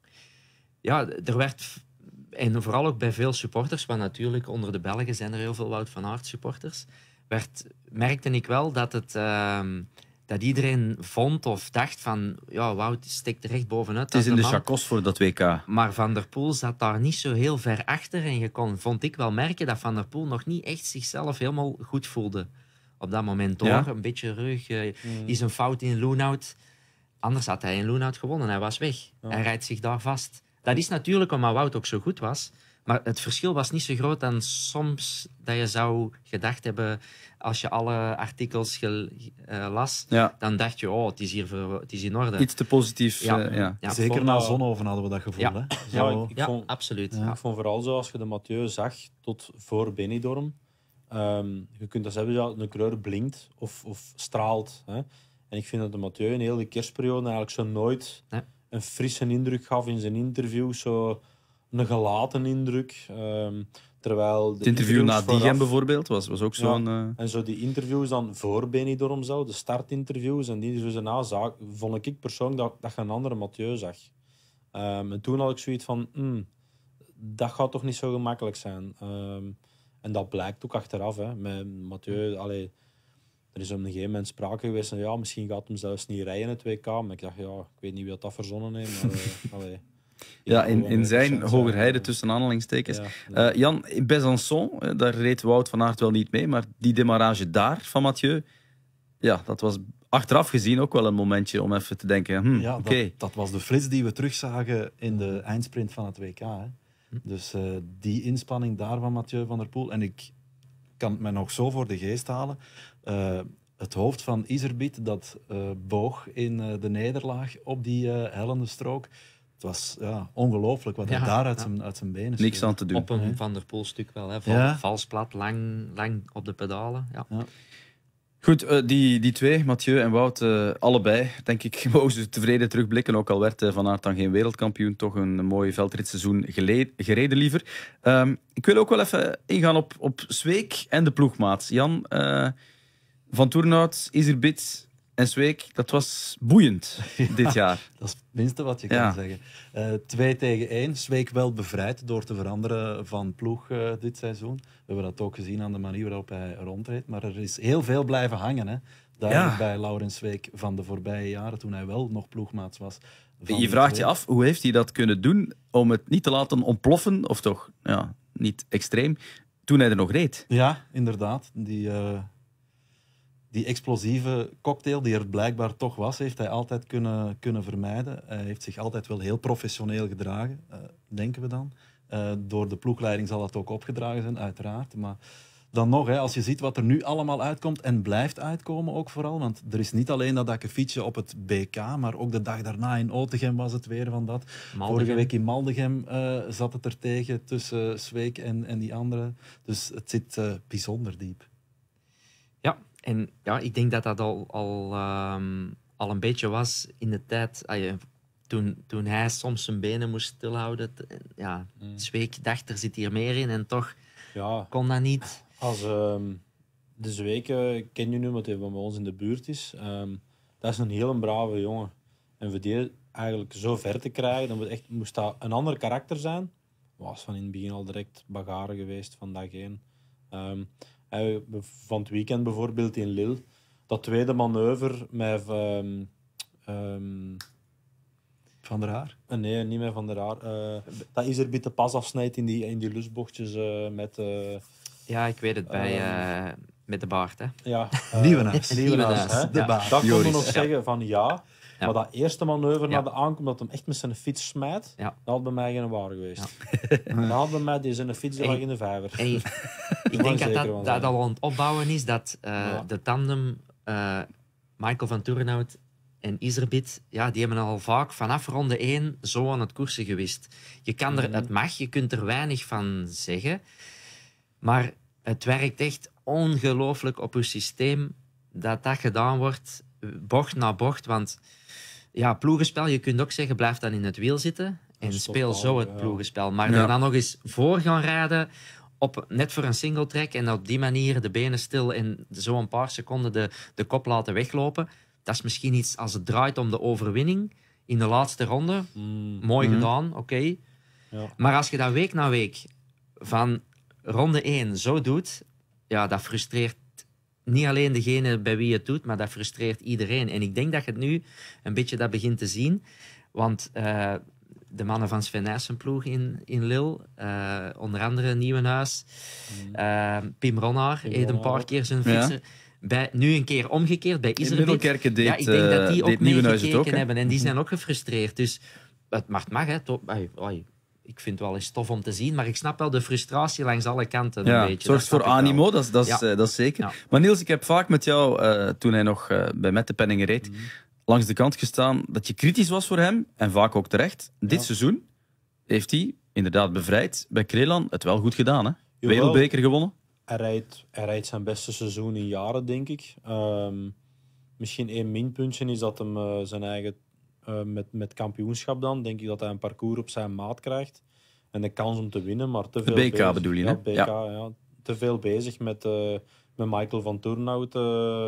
B: ja, er werd, en vooral ook bij veel supporters, want natuurlijk onder de Belgen zijn er heel veel Wout van Aert supporters, werd, merkte ik wel dat, het, ehm, dat iedereen vond of dacht van, ja, Wout steekt er echt bovenuit. Het is in de, chacos
A: voor dat WK.
B: Maar Van der Poel zat daar niet zo heel ver achter en je kon, vond ik wel merken dat Van der Poel nog niet echt zichzelf helemaal goed voelde. Op dat moment door, een beetje rug, eh, mm. is een fout in Loenhout. Anders had hij in Loenhout gewonnen, hij was weg. Hij rijdt zich daar vast. Dat is natuurlijk omdat Wout ook zo goed was. Maar het verschil was niet zo groot dan soms dat je zou gedacht hebben als je alle artikels eh, las. Dan dacht je, oh, het is hier, voor, het is in orde. Iets te
D: positief. Ja. Eh, ja. Zeker na zonoven hadden we dat gevoel. Ja, hè? Zo...
B: ik, vond, absoluut. Ik vond
C: vooral zo, als je de Mathieu zag tot voor Benidorm. Um, je kunt dat hebben, dat een kleur blinkt of, of straalt. Hè? En ik vind dat de Mathieu in heel de kerstperiode eigenlijk zo nooit een frisse indruk gaf in zijn interview. Zo een gelaten indruk. Ehm, terwijl het interview na vooraf... bijvoorbeeld was, was ook zo'n... Ja. Eh, en zo die interviews dan voor Benidorm zelf, de startinterviews en die interviews daarna, vond ik persoonlijk dat, dat je een andere Mathieu zag. Ehm, en toen had ik zoiets van, mm, dat gaat toch niet zo gemakkelijk zijn. Ehm, en dat blijkt ook achteraf. Hè, met Mathieu, allee, er is op een gegeven moment sprake geweest van ja, misschien gaat hem zelfs niet rijden in het WK. Maar ik dacht, ja, ik weet niet wie dat verzonnen heeft. Maar, eh, [LAUGHS] ja, in, in eh, zijn hogerheide
A: eh, tussen aanhalingstekens. Jan, in Besançon, daar reed Wout van Aert wel niet mee, maar die demarrage daar van Mathieu, ja, dat was achteraf gezien ook wel een momentje om even te denken. Hm, ja, dat, was de
D: fris die we terugzagen in de eindsprint van het WK. Hè. Hm. Dus die inspanning daar van Mathieu van der Poel. En ik, kan het nog zo voor de geest halen. Eh, het hoofd van Izerbiet dat eh, boog in eh, de nederlaag op die hellende strook. Het was ja, ongelooflijk wat hij daar uit, zijn, uit zijn benen Niks aan te doen. Op een
B: Van der Poel stuk wel. Hè. Vals plat, lang, lang op de pedalen. Ja.
A: Goed, eh, die, die twee, Mathieu en Wout, eh, allebei, denk ik, [LAUGHS] mogen ze tevreden terugblikken. Ook al werd eh, Van Aert dan geen wereldkampioen, toch een mooi veldritseizoen gereden liever. Ehm, ik wil ook wel even ingaan op, op Zweek en de ploegmaat. Jan, Van Toernout, bits? en Zweek, dat was boeiend [LAUGHS] dit jaar. Dat
D: is het minste wat je kan zeggen. Uh, twee tegen één. Zweek wel bevrijd door te veranderen van ploeg eh, dit seizoen. We hebben dat ook gezien aan de manier waarop hij rondreed. Maar er is heel veel blijven hangen. Hè. Duidelijk bij Laurens Zweek van de voorbije jaren, toen hij wel nog ploegmaats
A: was. Je vraagt je af, hoe heeft hij dat kunnen doen om het niet te laten ontploffen, of toch ja, niet extreem, toen hij er nog reed?
D: Ja, inderdaad. Die... Eh, die explosieve cocktail die er blijkbaar toch was, heeft hij altijd kunnen, kunnen vermijden. Hij heeft zich altijd wel heel professioneel gedragen, eh, denken we dan. Eh, door de ploegleiding zal dat ook opgedragen zijn, uiteraard. Maar dan nog, hè, als je ziet wat er nu allemaal uitkomt en blijft uitkomen ook vooral. Want er is niet alleen dat akkefietje op het BK, maar ook de dag daarna in Otegem was het weer van dat. Vorige week in Maldegem eh, zat het er tegen tussen
B: Sweek en, en die andere. Dus het zit bijzonder diep. En ja, ik denk dat dat al, al, ehm, al een beetje was in de tijd toen, toen hij soms zijn benen moest stilhouden. Ja, mm. Zweek dacht, er zit hier meer in en toch ja. kon dat niet.
C: Als ehm, de Zweek, ken je nu, wat hij bij ons in de buurt is. Ehm, dat is een heel brave jongen. En voor die eigenlijk zo ver te krijgen, dan moet, echt, moest dat een ander karakter zijn. Was van in het begin al direct bagaren geweest, van dag één. Eh, van het weekend bijvoorbeeld in Lille. Dat tweede manoeuvre met... Um, um, van der Haar? Eh, nee, niet met Van der Haar. Uh, dat is er bitte pas afsnijdt in die, in die lusbochtjes uh, met... Uh, ja, ik weet het, bij, ehm,
B: met de baard, hè?
C: Ja. Nieuwenhuis. Nieuwenhuis, hè? de baard. Dat kon we nog zeggen van ja... Maar dat eerste manoeuvre naar de aankomst, dat hem echt met zijn fiets smijt, dat had bij mij geen waar geweest. [LAUGHS] dat had bij mij die zijn fiets lag in de vijver. [LAUGHS] ik, denk dat dat, dat al
B: aan het opbouwen is dat eh, de tandem uh, Michael van Toerenhout en Iserbit, ja, die hebben al vaak vanaf ronde 1 zo aan het koersen geweest. Je kan er, mhm. het mag, je kunt er weinig van zeggen, maar het werkt echt ongelooflijk op je systeem dat dat gedaan wordt, eh, bocht na bocht. Want ja, ploegenspel, je kunt ook zeggen, blijf dan in het wiel zitten en speel zo het ploegenspel. Maar ja. dan nog eens voor gaan rijden, op, net voor een single track en op die manier de benen stil en zo een paar seconden de, de kop laten weglopen. Dat is misschien iets als het draait om de overwinning in de laatste ronde. Mm. Mooi mhm. gedaan, oké. Ja. Maar als je dat week na week van ronde 1 zo doet, ja, dat frustreert niet alleen degene bij wie je het doet, maar dat frustreert iedereen. En ik denk dat je het nu een beetje dat begint te zien. Want eh, de mannen van Sven ploeg in, in Lille, eh, onder andere Nieuwenhuis, mm. eh, Pim Ronnaar, heeft een paar keer zijn fietsen. Ja. Bij, nu een keer omgekeerd bij Israël. In ja, ik denk dat die ook meegekeken hebben. En die mhm. zijn ook gefrustreerd. Dus het mag, mag hè. Top. ai, ik vind het wel eens tof om te zien. Maar ik snap wel de frustratie langs alle kanten. Ja, een beetje. zorgt voor animo, dat is, dat, is, eh, dat zeker.
A: Maar Niels, ik heb vaak met jou, eh, toen hij nog eh, bij Met reed, mhm. langs de kant gestaan dat je kritisch was voor hem. En vaak ook terecht. Dit seizoen heeft hij inderdaad bevrijd bij Krelan het wel goed gedaan. Hè? beker Wereldbeker gewonnen.
C: Hij rijdt, hij rijdt zijn beste seizoen in jaren, denk ik. Ehm, misschien één minpuntje is dat hem zijn eigen eh, met, met kampioenschap dan, denk ik dat hij een parcours op zijn maat krijgt. En de kans om te winnen, maar te veel. De BK bezig, bedoel je, hè? BK, ja. Te veel bezig met, eh, met Michael van Turnhout. Eh,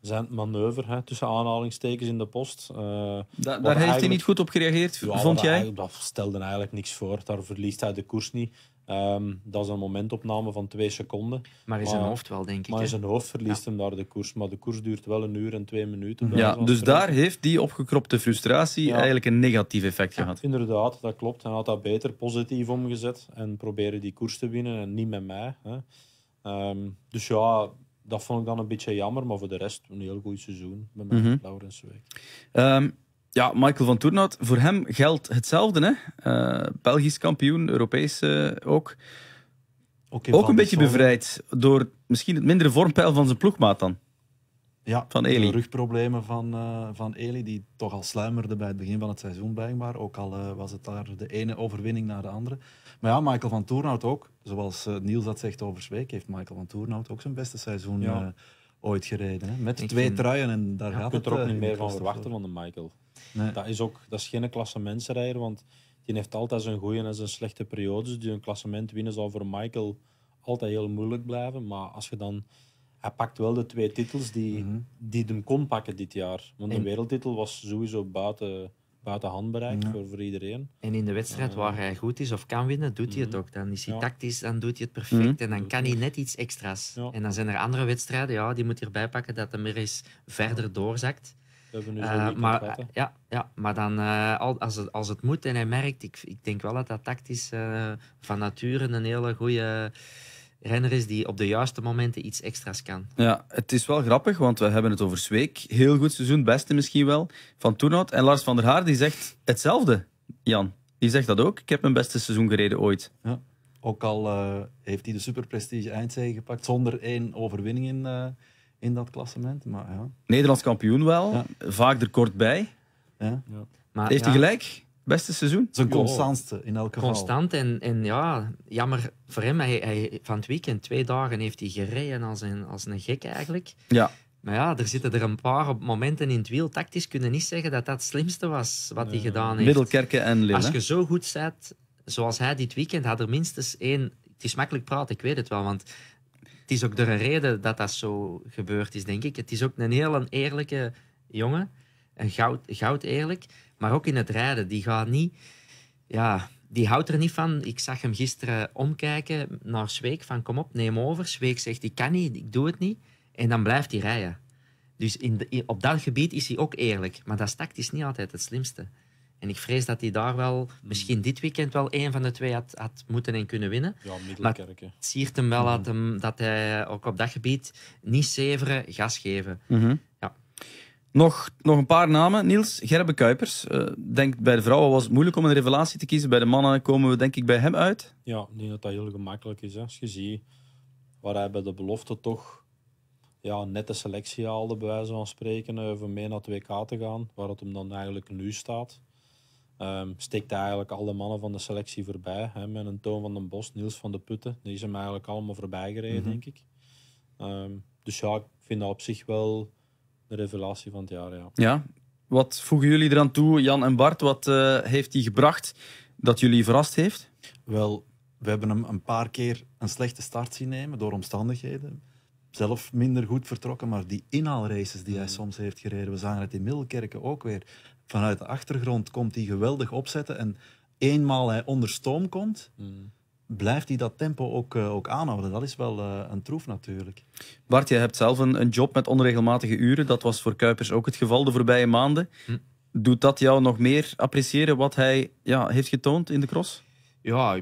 C: zijn manoeuvre, hè, tussen aanhalingstekens in de post. daar heeft hij niet goed op gereageerd, vond jij? Dat stelde eigenlijk niks voor. Daar verliest hij de koers niet. Ehm, dat is een momentopname van twee seconden. Maar in zijn hoofd wel, denk ik. Maar in zijn hoofd verliest hem daar de koers. Maar de koers duurt wel een uur en twee minuten. Ja, dus daar
A: heeft die opgekropte frustratie eigenlijk een negatief effect gehad.
C: Inderdaad, dat klopt. Hij had dat beter positief omgezet en proberen die koers te winnen en niet met mij. Hè. Ehm, dus ja, dat vond ik dan een beetje jammer. Maar voor de rest, een heel goed seizoen bij mij, mm -hmm. Laurens Week.
A: Ehm, ja, Michael van Toernout, voor hem geldt hetzelfde. Hè? Eh, Belgisch kampioen, Europees eh, ook. Ook, ook een beetje bevrijd door misschien het mindere vormpeil van zijn ploegmaat dan.
D: Ja, van de rugproblemen van, uh, van Eli, die toch al sluimerde bij het begin van het seizoen blijkbaar. Ook al was het daar de ene overwinning naar de andere. Maar ja, Michael van Toernout ook. Zoals Niels dat zegt over Zweek, heeft Michael van Toernout ook zijn beste seizoen ooit gereden. Hè? Met twee vind... truien en daar gaat het. Je kunt er ook niet meer van verwachten
C: van de Michael. Nee. Dat, is ook, dat is geen klassementsrijder, want die heeft altijd zijn goede en zijn slechte periodes. Dus een klassement winnen zal voor Michael altijd heel moeilijk blijven. Maar als je dan... Hij pakt wel de twee titels die, mhm. die hem kon pakken dit jaar. Want een de wereldtitel was sowieso buiten
B: buiten handbereik voor, voor iedereen. En in de wedstrijd eh, waar hij goed is of kan winnen, doet hij het mhm. ook. Dan is hij tactisch, dan doet hij het perfect mhm. en dan kan hij net iets extra's. En dan zijn er andere wedstrijden, ja, die moet erbij pakken dat hij er eens verder doorzakt nu eh, maar, eh, ja, ja, maar dan, eh, als, het, als het moet en hij merkt, ik, ik denk wel dat dat tactisch van nature een hele goede renner is die op de juiste momenten iets extra's kan.
A: Ja, het is wel grappig, want we hebben het over Zweek. Heel goed seizoen, beste misschien wel, van Toernout. En Lars van der Haar die zegt hetzelfde, Jan. Die zegt dat ook. Ik heb mijn beste seizoen gereden ooit.
D: Ja. Ook al heeft hij de superprestige eindzege gepakt zonder één overwinning in,
B: in dat klassement. Maar, ja.
A: Nederlands kampioen wel, vaak er kort bij. Ja.
B: Maar, Heeft hij gelijk? Beste seizoen? Zijn constantste in elk geval. Constant en, en ja, jammer voor hem. Hij, van het weekend, twee dagen, heeft hij gereden als een, als een gek eigenlijk. Ja. Maar ja, er zitten er een paar momenten in het wiel. Tactisch kunnen niet zeggen dat dat het slimste was wat hij gedaan heeft. Middelkerken en Lille. Als je zo goed zet, zoals hij dit weekend, had er minstens één... Het is makkelijk praten, ik weet het wel, want is ook door een reden dat dat zo gebeurd is, denk ik. Het is ook een heel eerlijke jongen. Een goud, goud eerlijk. Maar ook in het rijden. Die gaat niet... Ja, die houdt er niet van. Ik zag hem gisteren omkijken naar Zweek. Van kom op, neem over. Zweek zegt, ik kan niet, ik doe het niet. En dan blijft hij rijden. Dus in de, op dat gebied is hij ook eerlijk. Maar dat is tactisch niet altijd het slimste. En ik vrees dat hij daar wel, misschien dit weekend wel een van de twee had, had moeten en kunnen winnen. Ja, maar het siert hem wel dat, mhm. dat hij ook op dat gebied niet zeveren, gas geven.
C: Mhm.
A: ja. Nog, nog een paar namen, Niels. Gerbe Kuipers. Uh, eh, denk, bij de vrouwen was het moeilijk om een revelatie te kiezen. Bij de mannen komen we denk ik bij hem uit.
C: Ja, ik denk dat dat heel gemakkelijk is. Hè. Als je ziet waar hij bij de belofte toch ja, net de selectie haalde, bij wijze van spreken, eh, mee naar 2K te gaan. Waar het hem dan eigenlijk nu staat. Um, steekt eigenlijk al de mannen van de selectie voorbij. Hè, met een Toon van den Bos, Niels van de Putten. Die zijn eigenlijk allemaal voorbij gereden, mhm. denk ik. Ehm, dus ja, ik vind dat op zich wel de revelatie van het jaar. Ja. ja.
A: Wat voegen jullie eraan toe, Jan en Bart? Wat eh, heeft hij gebracht dat jullie verrast heeft? Wel, we
D: hebben hem een paar keer een slechte start zien nemen door omstandigheden. Zelf minder goed vertrokken, maar die inhaalraces die hij mhm. soms heeft gereden, we zagen het in Middelkerken ook weer vanuit de achtergrond komt hij geweldig opzetten. En eenmaal hij onder stoom komt, mm. blijft hij dat tempo ook, eh, ook aanhouden. Dat is wel eh, een troef natuurlijk.
A: Bart, je hebt zelf een, een, job met onregelmatige uren. Dat was voor Kuipers ook het geval de voorbije maanden. Hm. Doet dat jou
B: nog meer appreciëren wat hij ja, heeft getoond in de cross? Ja,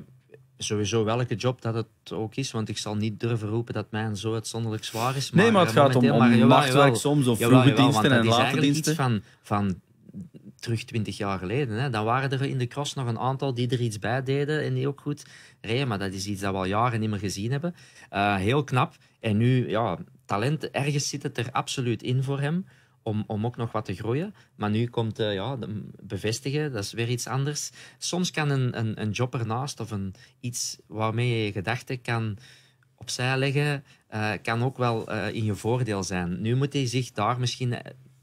B: sowieso welke job dat het ook is, want ik zal niet durven roepen dat mijn zo uitzonderlijk zwaar is. Maar nee, maar het eh, gaat om, om nachtwerk soms, of vroege diensten en late diensten. Iets van, van terug twintig jaar geleden. Hè. Dan waren er in de cross nog een aantal die er iets bij deden en die ook goed reden. Maar dat is iets dat we al jaren niet meer gezien hebben. Eh, heel knap. En nu, ja, talent, ergens zit het er absoluut in voor hem. Om, om ook nog wat te groeien. Maar nu komt uh, ja, bevestigen, dat is weer iets anders. Soms kan een, een, een job ernaast of een, iets waarmee je je gedachten kan opzij leggen, eh, kan ook wel in je voordeel zijn. Nu moet hij zich daar misschien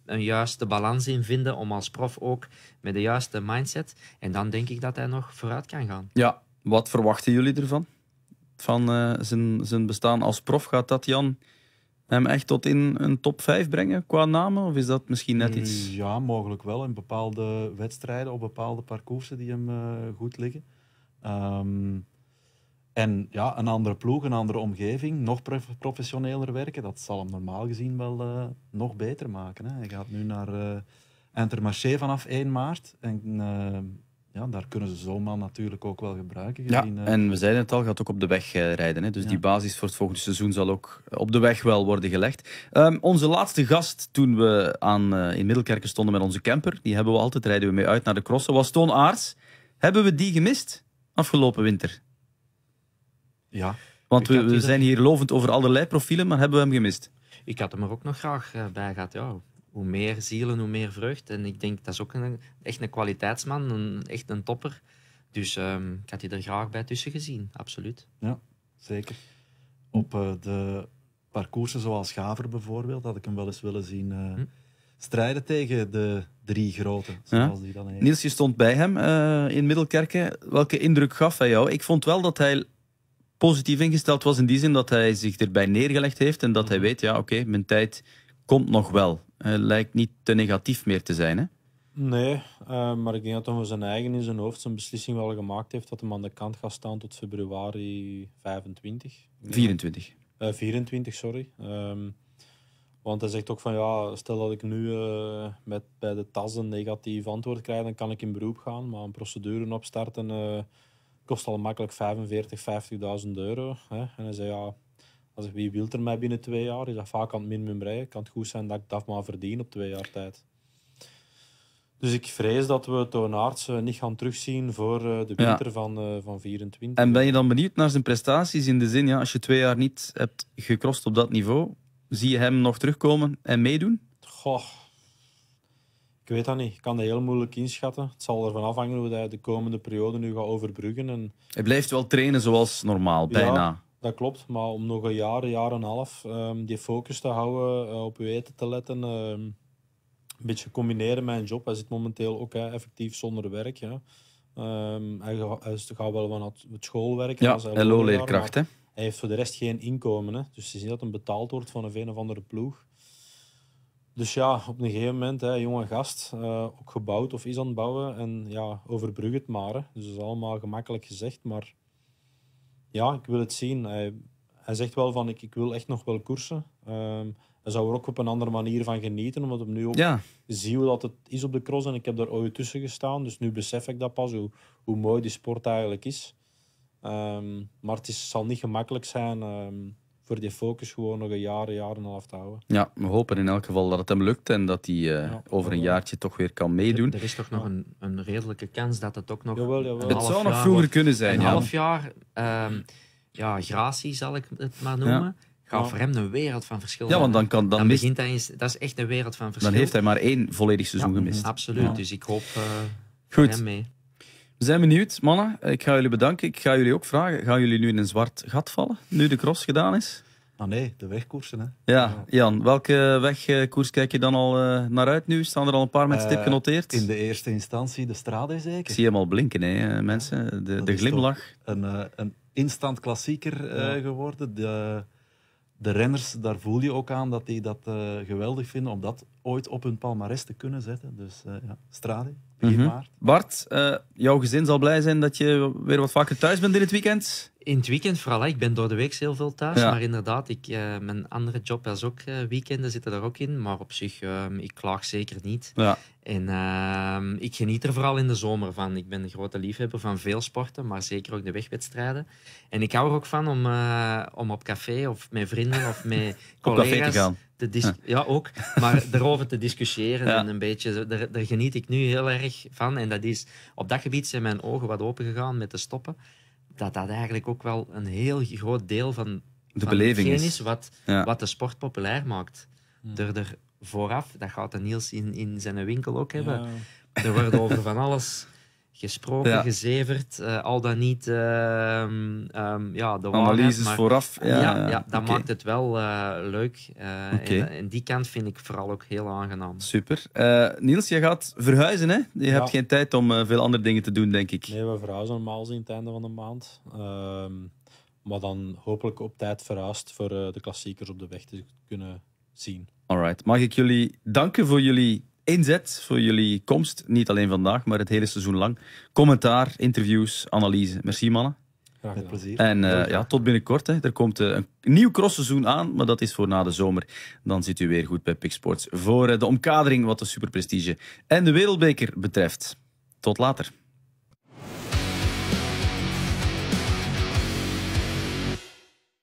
B: een juiste balans in vinden om als prof ook met de juiste mindset. En dan denk ik dat hij nog vooruit kan gaan.
A: Ja, wat verwachten jullie ervan? Van eh, zijn, zijn bestaan als prof? Gaat dat Jan hem echt tot in een top 5 brengen qua namen? Of is dat misschien net iets? Mm, ja, mogelijk wel. In bepaalde
D: wedstrijden, op bepaalde parcoursen die hem eh, goed liggen. Ehm, en ja, een andere ploeg, een andere omgeving, nog professioneler werken, dat zal hem normaal gezien wel eh, nog beter maken. Hè. Hij gaat nu naar uh, Intermarché vanaf 1 maart. En eh, ja, daar kunnen ze zomaar man natuurlijk ook wel gebruiken. ja, en we zeiden
A: het al, gaat ook op de weg rijden. Hè. Dus die basis voor het volgende seizoen zal ook op de weg wel worden gelegd. Ehm, onze laatste gast toen we aan, in Middelkerken stonden met onze camper, die hebben we altijd, rijden we mee uit naar de crossen, was Toon Aarts. Hebben we die gemist afgelopen winter? Ja. Want we, zijn hier lovend over allerlei profielen, maar hebben we hem gemist? Ik had
B: hem er ook nog graag eh, bij gehad, ja. Hoe meer zielen, hoe meer vreugd. En ik denk, dat is ook een, echt een kwaliteitsman, een, echt een topper. Dus ehm, ik had hij er graag bij tussen gezien, absoluut.
D: Ja, zeker. Op uh, de parcoursen zoals Gaver bijvoorbeeld, had ik hem wel eens willen zien eh, hm. strijden tegen de drie grote, zoals die dan heeft.
A: Niels, je stond bij hem in Middelkerken. Welke indruk gaf hij jou? Ik vond wel dat hij positief ingesteld was in die zin dat hij zich erbij neergelegd heeft en dat hij mhm. weet, ja oké, mijn tijd komt nog wel. Hij lijkt niet te negatief meer te zijn, hè?
C: Nee, eh, maar ik denk dat hij voor zijn eigen in zijn hoofd zijn beslissing wel gemaakt heeft dat hem aan de kant gaat staan tot februari 25.
A: 24.
C: Uh, 24, sorry. Ehm, want hij zegt ook van ja, stel dat ik nu eh, met, bij de TAS een negatief antwoord krijg, dan kan ik in beroep gaan. Maar een procedure opstarten, eh, kost al makkelijk 45, 50.000 euro. Hè. En hij zei, ja, als ik, wie wil er mij binnen twee jaar? Is dat vaak aan het minimum rijden? Kan het goed zijn dat ik dat maar verdien op twee jaar tijd? Dus ik vrees dat we Toonaerts eh, niet gaan terugzien voor eh, de winter van, eh, van 24. En
A: ben je dan benieuwd naar zijn prestaties? In de zin, ja, als je twee jaar niet hebt gecrossed op dat niveau, zie je hem nog terugkomen en meedoen?
C: Goh ik weet dat niet. Ik kan dat heel moeilijk inschatten. Het zal ervan afhangen hoe hij de komende periode nu gaat overbruggen. En...
A: Hij blijft wel trainen zoals normaal, bijna. Ja,
C: dat klopt. Maar om nog een jaar, een jaar en een half ehm, die focus te houden, eh, op je eten te letten. Ehm, een beetje combineren met een job. Hij zit momenteel ook effectief zonder werk. Ja. Ehm, hij, gaat, hij wel wat het schoolwerk. Ja, LO-leerkracht. Hij heeft voor de rest geen inkomen. Hè. Dus je ziet dat hij betaald wordt van een of andere ploeg. Dus ja, op een gegeven moment, hè, jonge gast, eh, ook gebouwd of is aan het bouwen. En ja, overbrug het maar. Dus dat is allemaal gemakkelijk gezegd, maar ja, ik wil het zien. Hij, zegt wel van, ik, ik wil echt nog wel koersen. Um, hij zou er ook op een andere manier van genieten, omdat ik nu ook zie hoe dat het is op de cross. En ik heb daar ooit tussen gestaan, dus nu besef ik dat pas, hoe, hoe mooi die sport eigenlijk is. Ehm, maar het is, zal niet gemakkelijk zijn... Ehm, voor die focus gewoon nog een jaar, een jaar en een half te houden.
A: Ja, we hopen in elk geval dat het hem lukt en dat hij eh, over een jaartje toch weer kan meedoen. Er,
B: is toch nog een, een, redelijke kans dat het ook nog. Jawel, Het zou nog vroeger kunnen zijn. Een ja. half jaar, ehm, ja, gratie zal ik het maar noemen. Ja. Gaat voor hem een wereld van verschillen. Ja, want dan kan dan, begint hij eens, dat is echt een wereld van verschillen. Dan heeft hij maar één volledig seizoen gemist. Absoluut. Dus ik hoop
A: eh, hem mee. We zijn benieuwd, mannen. Ik ga jullie bedanken. Ik ga jullie ook vragen, gaan jullie nu in een zwart gat vallen, nu de cross gedaan is?
D: Ah nee, de wegkoersen. Hè.
A: Ja, Jan, welke wegkoers kijk je dan al eh, naar uit nu? Staan er al een paar met stip eh, genoteerd? in de eerste
D: instantie de Strade zeker? Ik zie
A: hem al blinken, hè, eh, mensen. De, de glimlach.
D: Een, een instant klassieker geworden. De, de renners, daar voel je ook aan dat die dat geweldig vinden om dat ooit op hun palmares te kunnen zetten. Dus ja, Strade.
A: Mhm.
B: Bart, eh, jouw gezin zal blij zijn dat je weer wat vaker thuis bent dit weekend in het weekend vooral. Ik ben door de week heel veel thuis. Maar inderdaad, ik, eh, mijn andere job is ook eh, weekenden, zitten er ook in. Maar op zich, ehm, ik klaag zeker niet. Ja. En ehm, ik geniet er vooral in de zomer van. Ik ben een grote liefhebber van veel sporten, maar zeker ook de wegwedstrijden. En ik hou er ook van om, eh, om op café of met vrienden of met [LAUGHS] collega's... te gaan. Te ja. ook. Maar [LAUGHS] erover te discussiëren en een beetje, daar, daar geniet ik nu heel erg van. En dat is, op dat gebied zijn mijn ogen wat open gegaan met te stoppen dat dat eigenlijk ook wel een heel groot deel van, de beleving is. Wat, wat de sport populair maakt. Hmm. Er, er vooraf, dat gaat de Niels in, in zijn winkel ook hebben. Er wordt over van alles gesproken, gezeverd, eh, al dan niet ehm, ehm, ja, de analyses maar, vooraf. Ja, ja, dat maakt het wel eh, leuk. Eh, okay. En, die kant vind ik vooral ook heel aangenaam.
A: Super. Niels, je gaat verhuizen, hè? Je hebt geen tijd om veel andere dingen te doen, denk
C: ik. Nee, we verhuizen normaal gezien het einde van de maand. Ehm, maar dan hopelijk op tijd verhuisd voor de klassiekers op de weg te kunnen zien.
A: Alright. Mag ik jullie danken voor jullie inzet voor jullie komst. Niet alleen vandaag, maar het hele seizoen lang. Commentaar, interviews, analyse. Merci mannen.
D: Met plezier. En eh,
A: ja, tot binnenkort. Hè. Er komt eh, een nieuw crossseizoen aan, maar dat is voor na de zomer. Dan zit u weer goed bij Pixports voor eh, de omkadering wat de superprestige en de wereldbeker betreft. Tot later.